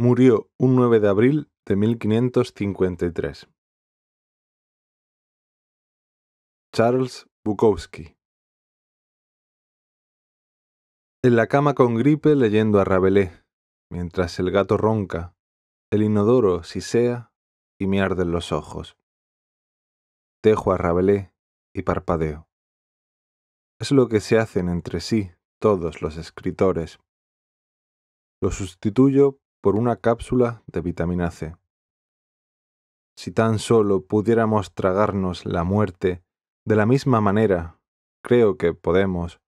Murió un 9 de abril de 1553. Charles Bukowski En la cama con gripe leyendo a Rabelais, mientras el gato ronca, el inodoro sisea y me arden los ojos. Tejo a Rabelais y parpadeo. Es lo que se hacen entre sí todos los escritores. Lo sustituyo por una cápsula de vitamina C. Si tan solo pudiéramos tragarnos la muerte de la misma manera, creo que podemos,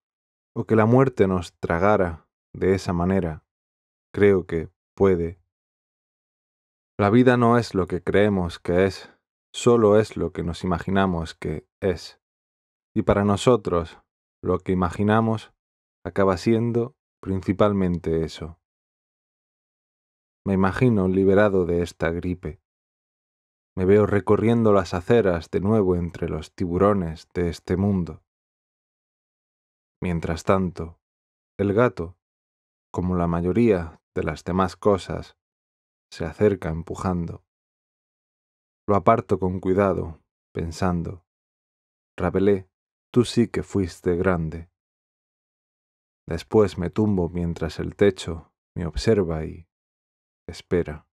o que la muerte nos tragara de esa manera, creo que puede. La vida no es lo que creemos que es, solo es lo que nos imaginamos que es. Y para nosotros, lo que imaginamos acaba siendo principalmente eso. Me imagino liberado de esta gripe. Me veo recorriendo las aceras de nuevo entre los tiburones de este mundo. Mientras tanto, el gato, como la mayoría de las demás cosas, se acerca empujando. Lo aparto con cuidado, pensando, Rabelé, tú sí que fuiste grande. Después me tumbo mientras el techo me observa y espera